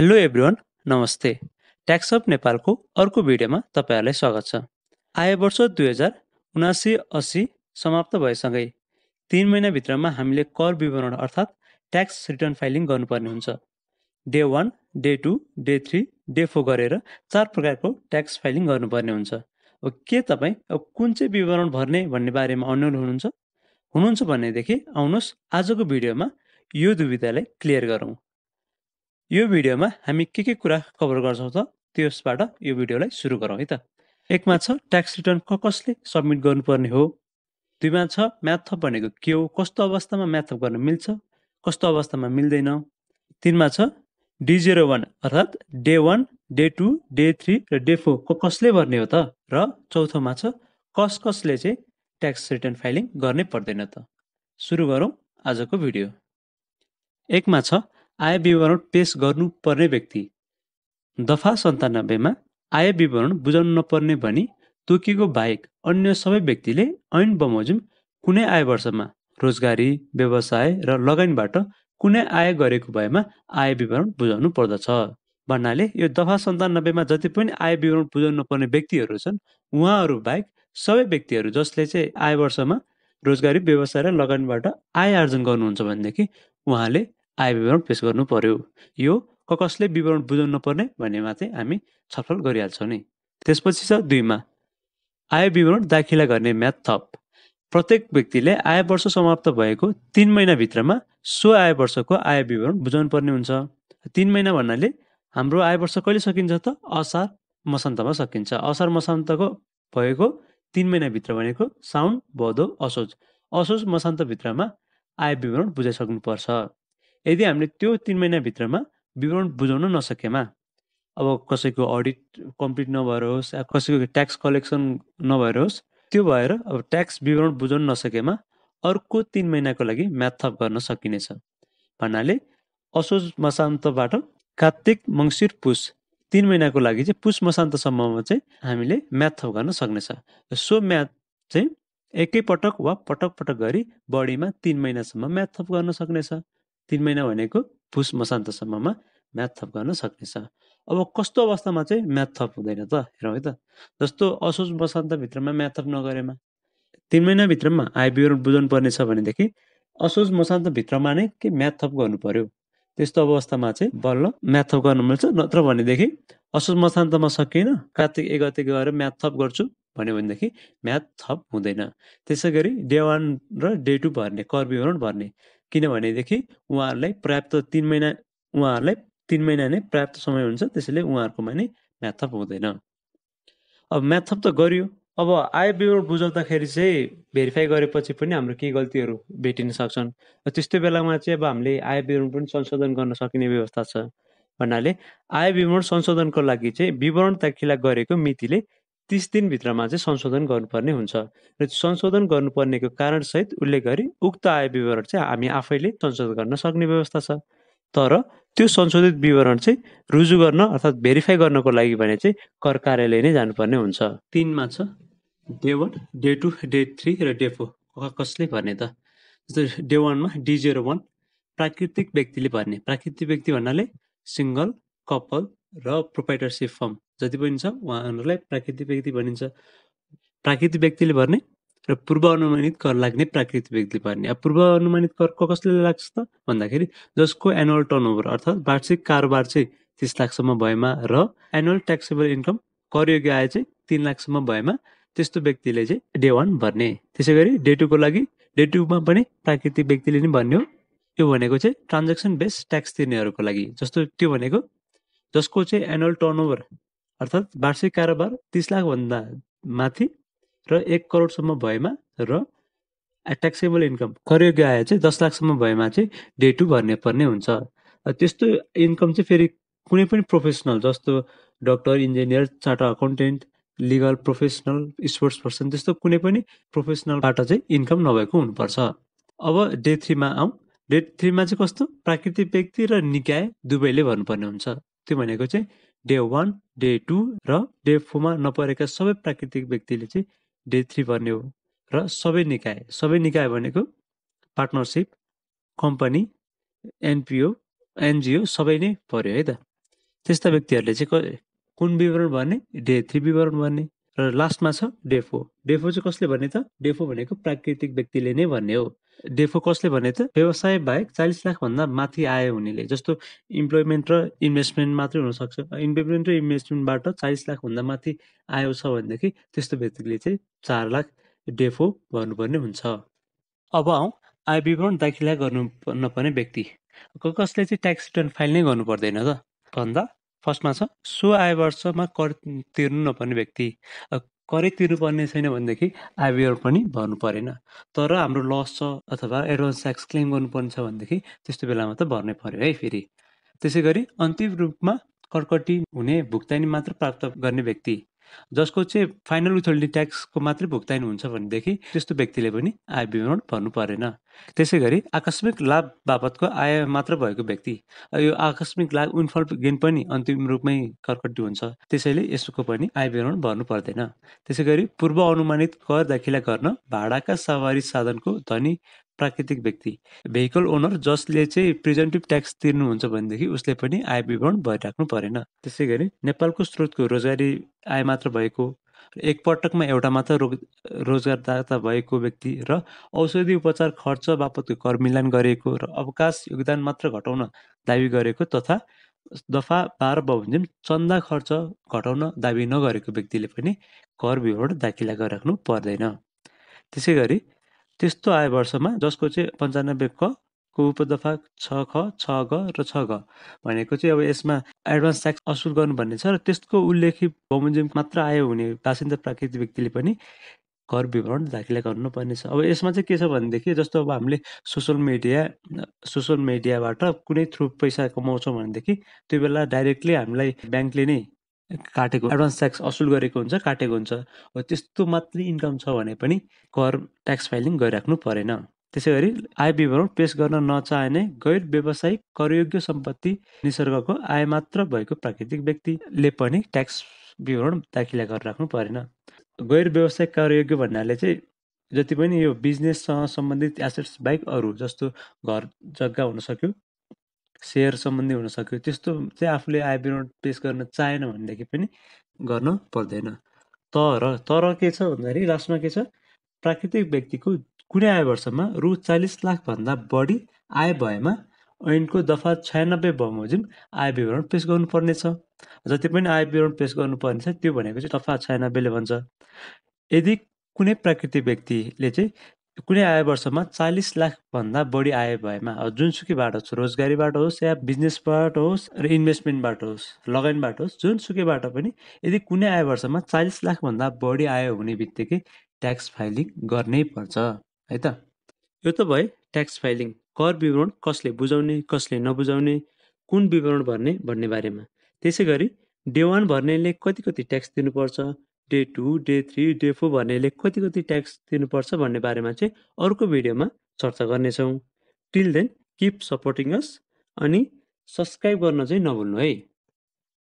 hello everyone नमस्ते ट्याक्सअप नेपालको अर्को भिडियोमा तपाईँहरूलाई स्वागत छ आय वर्ष दुई हजार उनासी असी समाप्त भएसँगै तिन महिनाभित्रमा हामीले कर विवरण अर्थात् ट्याक्स रिटर्न फाइलिङ गर्नुपर्ने हुन्छ D one D two D three D four गरेर चार प्रकारको ट्याक्स फाइलिङ गर्नुपर्ने हुन्छ अब के तपाईँ अब कुन चाहिँ विवरण भर्ने भन्ने बारेमा अन्यल हुनुहुन्छ हुनुहुन्छ भनेदेखि आउनुहोस् आजको भिडियोमा यो दुविधालाई क्लियर गरौँ यो भिडियोमा हामी के के कुरा कभर गर्छौँ त त्यसबाट यो भिडियोलाई सुरु गरौँ है त एकमा छ ट्याक्स रिटर्न क कसले सब्मिट गर्नुपर्ने हो दुईमा छ म्याथप भनेको के हो कस्तो अवस्थामा म्याथप गर्न मिल्छ कस्तो अवस्थामा मिल्दैन तिनमा छ डी जेरो वान अर्थात् D one D two D three र डे फोर क कसले भर्ने हो त र चौथोमा छ कस कसले चाहिँ ट्याक्स रिटर्न फाइलिङ गर्नै पर्दैन त सुरु गरौँ आजको भिडियो एकमा छ आय विवरण पेस गर्नुपर्ने व्यक्ति दफा सन्तानब्बेमा आय विवरण बुझाउनु नपर्ने भनी तोकिएको बाहेक अन्य सबै व्यक्तिले ऐन बमोजिम कुनै आय वर्षमा रोजगारी व्यवसाय र लगानीबाट कुनै आय गरेको भएमा आय विवरण बुझाउनु पर्दछ भन्नाले यो दफा सन्तानब्बेमा जति पनि आय विवरण बुझाउनु नपर्ने व्यक्तिहरू छन् उहाँहरू बाहेक सबै व्यक्तिहरू जसले चाहिँ आय वर्षमा रोजगारी व्यवसाय र लगानीबाट आय आर्जन गर्नुहुन्छ भनेदेखि उहाँले आय विवरण पेस गर्नु पर्यो यो कसले विवरण बुझाउनु नपर्ने भन्नेमा चाहिँ हामी छलफल गरिहाल्छौँ नि त्यसपछि छ दुईमा आय विवरण दाखिला गर्ने म्याद थप प्रत्येक व्यक्तिले आय वर्ष समाप्त भएको तिन महिनाभित्रमा सो आय वर्षको आय विवरण बुझाउनु पर्ने हुन्छ तिन महिना भन्नाले हाम्रो आय वर्ष कहिले सकिन्छ त असार मसन्तमा सकिन्छ असार मसान्तको भएको तिन महिनाभित्र भनेको साउन भदो असोज असोज मसान्तभित्रमा आय विवरण बुझाइसक्नुपर्छ यदि हामीले त्यो तिन महिनाभित्रमा विवरण बुझाउन नसकेमा अब कसैको अडिट कम्प्लिट नभएर होस् या कसैको ट्याक्स कलेक्सन नभएर होस् त्यो भएर अब ट्याक्स विवरण बुझाउन नसकेमा अर्को तिन महिनाको लागि म्याथप गर्न सकिनेछ भन्नाले असोज मसान्तबाट कार्तिक मङ्सिर पुस तिन महिनाको लागि चाहिँ पुस मसान्तसम्ममा चाहिँ हामीले म्याथप गर्न सक्नेछ सो म्याथ चाहिँ एकैपटक वा पटक पटक गरी बढीमा तिन महिनासम्म म्याथप गर्न सक्नेछ तिन महिना भनेको पुस मसान्तसम्ममा म्याथ थप गर्न सक्नेछ अब कस्तो अवस्थामा चाहिँ म्याथ थप हुँदैन त हेरौँ है त जस्तो असोज मसान्तभित्रमा म्याथ थप नगरेमा तिन महिनाभित्रमा आय विवरण बुझाउनु पर्नेछ भनेदेखि असोज मसान्तभित्रमा नै के म्याथ थप गर्नु पर्यो त्यस्तो अवस्थामा चाहिँ बल्ल म्याथ थप गर्नु मिल्छ नत्र भनेदेखि असोज मसान्तमा सकिएन कार्तिक एक गते गएर म्याथ थप गर्छु भन्यो भनेदेखि म्याथ थप हुँदैन त्यसै गरी डे वान र डे टू भर्ने कर विवरण भर्ने किनभनेदेखि उहाँहरूलाई पर्याप्त तिन महिना उहाँहरूलाई तिन महिना नै पर्याप्त समय हुन्छ त्यसैले उहाँहरूकोमा नै म्याथप हुँदैन अब म्याथप त गरियो अब आय विवरण बुझाउँदाखेरि चाहिँ भेरिफाई गरेपछि पनि हाम्रो केही गल्तीहरू भेटिन सक्छन् र त्यस्तो बेलामा चाहिँ अब हामीले आय विवरण पनि संशोधन गर्न सकिने व्यवस्था छ भन्नाले आय विवरण संशोधनको लागि चाहिँ विवरण दाखिला गरेको मितिले तिस दिनभित्रमा चाहिँ संशोधन गर्नुपर्ने हुन्छ र संशोधन गर्नुपर्नेको कारणसहित उल्लेख गरी उक्त आय विवरण चाहिँ हामी आफैले संशोधन गर्न सक्ने व्यवस्था छ तर त्यो संशोधित विवरण चाहिँ रुजु गर्न अर्थात् भेरिफाई गर्नको लागि भने चाहिँ कर कार्यालय नै जानुपर्ने हुन्छ तिनमा छ D one D two D three र डे फोर कसले भन्ने त जस्तो डे वानमा डी जेरो वान प्राकृतिक व्यक्तिले भन्ने प्राकृतिक व्यक्ति भन्नाले सिङ्गल कपल र प्रोपाइटरसिप फर्म जति पनि छ उहाँहरूलाई प्राकृतिक व्यक्ति भनिन्छ प्राकृतिक व्यक्तिले भर्ने र पूर्व अनुमानित कर लाग्ने प्राकृतिक व्यक्तिले भर्ने अब पूर्व अनुमानित कर कसले लाग्छ त भन्दाखेरि जसको एनुअल टर्नओभर अर्थात् वार्षिक कारोबार चाहिँ तिस लाखसम्म भएमा र एनुअल ट्याक्सेबल इन्कम करयोग्य आय चाहिँ तिन लाखसम्म भएमा त्यस्तो व्यक्तिले चाहिँ डे वान भर्ने त्यसै गरी डे टूको लागि डे टूमा पनि प्राकृतिक व्यक्तिले नै भन्ने हो त्यो भनेको चाहिँ ट्रान्जेक्सन बेस ट्याक्स तिर्नेहरूको लागि जस्तो त्यो भनेको जसको चाहिँ एनुअल टर्नओभर अर्थात् वार्षिक कारोबार तिस लाखभन्दा माथि र एक करोडसम्म भएमा र ट्याक्सेबल इन्कम करयोग्य आय चाहिँ दस लाखसम्म भएमा चाहिँ डे टु भर्ने पर्ने हुन्छ त्यस्तो इन्कम चाहिँ फेरि कुनै पनि प्रोफेसनल जस्तो doctor engineer charter accountant legal professional sports person त्यस्तो कुनै पनि प्रोफेसनलबाट चाहिँ इन्कम नभएको हुनुपर्छ अब डे थ्रीमा आउँ डे थ्रीमा चाहिँ कस्तो प्राकृतिक व्यक्ति र निकाय दुवैले भर्नुपर्ने हुन्छ त्यो भनेको चाहिँ डे वान डे टू र डे फोरमा नपरेका सबै प्राकृतिक व्यक्तिले चाहिँ डे थ्री भन्ने हो र सबै निकाय सबै निकाय भनेको पार्टनरसिप कम्पनी एनपिओ एनजिओ सबै नै पऱ्यो है त त्यस्ता व्यक्तिहरूले चाहिँ कुन विवरण भन्ने डे थ्री विवरण भन्ने र लास्टमा छ डेफो डेफो चाहिँ कसले भन्ने त डेफो भनेको प्राकृतिक व्यक्तिले नै भन्ने हो डेफो कसले भने त व्यवसाय बाहेक चालिस लाखभन्दा माथि आयो हुनेले जस्तो इम्प्लोइमेन्ट र इन्भेस्टमेन्ट मात्रै हुनसक्छ इन्भेस्टमेन्ट र इन्भेस्टमेन्टबाट चालिस लाखभन्दा माथि आयो छ भनेदेखि त्यस्तो व्यक्तिले चाहिँ चार लाख डेफो भन्नुपर्ने हुन्छ अब आऊ आय विवरण दाखिला गर्नु नपर्ने व्यक्ति कसले चाहिँ ट्याक्स रिटर्न फाइल नै गर्नु पर्दैन त भन्दा फर्स्टमा छ सो आय वर्षमा कर तिर्नु नपर्ने व्यक्ति करै तिर्नुपर्ने छैन भनेदेखि आइबिआर पनि भर्नु परेन तर हाम्रो लस छ अथवा एडभान्स ट्याक्स क्लेम गर्नुपर्ने छ भनेदेखि त्यस्तो बेलामा त भर्नै पर्यो है फेरि त्यसै गरी अन्तिम रूपमा कर्कटी हुने भुक्तानी मात्र प्राप्त गर्ने व्यक्ति जसको चाहिँ फाइनल उथोल्डी ट्याक्सको मात्रै भुक्तानी हुन्छ भनेदेखि त्यस्तो व्यक्तिले पनि आय विवरण भर्नु परेन त्यसै गरी आकस्मिक लाभ बापतको आय मात्र भएको व्यक्ति यो आकस्मिक लाभ उनफल गेन पनि अन्तिम रूपमै कर्कटी हुन्छ त्यसैले यसको पनि आय विवरण भर्नु पर्दैन त्यसै गरी पूर्व अनुमानित कर दाखिला गर्न भाडाका सवारी साधनको धनी प्राकृतिक व्यक्ति भेहिकल ओनर जसले चाहिँ प्रिजेन्टिभ ट्याक्स तिर्नुहुन्छ भनेदेखि उसले पनि आय विवरण भइराख्नु परेन त्यसै गरी नेपालको स्रोतको रोजगारी आय मात्र भएको एकपटकमा एउटा मात्र रो रोजगारदाता भएको व्यक्ति र औषधि उपचार खर्च बापतको कर मिलान गरिएको र अवकाश योगदान मात्र घटाउन दावी गरेको तथा दफा बाह्र बमोजिम चन्दा खर्च घटाउन दावी नगरेको व्यक्तिले पनि कर विवरण दाखिला गरिराख्नु पर्दैन त्यसै गरी त्यस्तो आय वर्षमा जसको चाहिँ पन्चानब्बे क को उपदफा छ ख छ ग र छ ग भनेको चाहिँ अब यसमा एडभान्स ट्याक्स असुल गर्नु भन्ने छ र त्यसको उल्लेखित बमोजिम मात्र आयो हुने बासिन्दा प्राकृतिक व्यक्तिले पनि कर विवरण दाखिला छ अब यसमा चाहिँ के छ भनेदेखि जस्तो अब हामीले सोसल मिडिया सोसल मिडियाबाट कुनै थ्रु पैसा कमाउँछौँ भनेदेखि त्यो बेला डाइरेक्टली हामीलाई ब्याङ्कले नै काटेको एडभान्स ट्याक्स असुल गरेको हुन्छ काटेको हुन्छ हो त्यस्तो मात्रै इन्कम छ भने पनि कर ट्याक्स फाइलिङ गरिराख्नु परेन त्यसै गरी आय विवरण पेस गर्न नचाहने गैर व्यावसायिक करयोग्य सम्पत्ति निसर्गको आय मात्र भएको प्राकृतिक व्यक्तिले पनि ट्याक्स विवरण दाखिला गरेर राख्नु परेन गैर व्यावसायिक करयोग्य भन्नाले चाहिँ जति पनि यो बिजनेससँग सम्बन्धित एसेट्स बाहेक अरू जस्तो घर जग्गा हुनसक्यो सेयर सम्बन्धी हुन सक्यो त्यस्तो चाहिँ आफूले आय विवरण पेस गर्न चाहेन भनेदेखि पनि गर्न पर्दैन तर तर के छ भन्दाखेरि लास्टमा के छ प्राकृतिक व्यक्तिको कुनै आय वर्षमा रु चालिस लाखभन्दा बढी आय भएमा ऐनको दफा छयानब्बे बमोजिम आय विवरण पेस गर्नुपर्नेछ जति पनि आय विवरण पेस गर्नुपर्नेछ त्यो भनेको चाहिँ दफा छयानब्बेले भन्छ यदि कुनै प्राकृतिक व्यक्तिले चाहिँ कुनै आय वर्षमा चालिस लाखभन्दा बढी आय भएमा जुनसुकै बाटो होस् रोजगारीबाट होस् या बिजनेसबाट होस् र इन्भेस्टमेन्टबाट होस् लगानीबाट होस् जुनसुकैबाट पनि यदि कुनै आय वर्षमा चालिस लाखभन्दा बढी आय हुने बित्तिकै ट्याक्स फाइलिङ गर्नै पर्छ है त यो त भयो ट्याक्स फाइलिङ कर विवरण कसले बुझाउने कसले नबुझाउने कुन विवरण भर्ने भन्ने बारेमा त्यसै गरी देवान भर्नेले कति कति ट्याक्स दिनुपर्छ D two D three D four भन्नेले कति कति ट्याक्स दिनुपर्छ भन्ने बारेमा चाहिँ अर्को भिडियोमा चर्चा गर्नेछौँ till then keep supporting us अनि सब्सक्राइब गर्न चाहिँ नभुल्नु है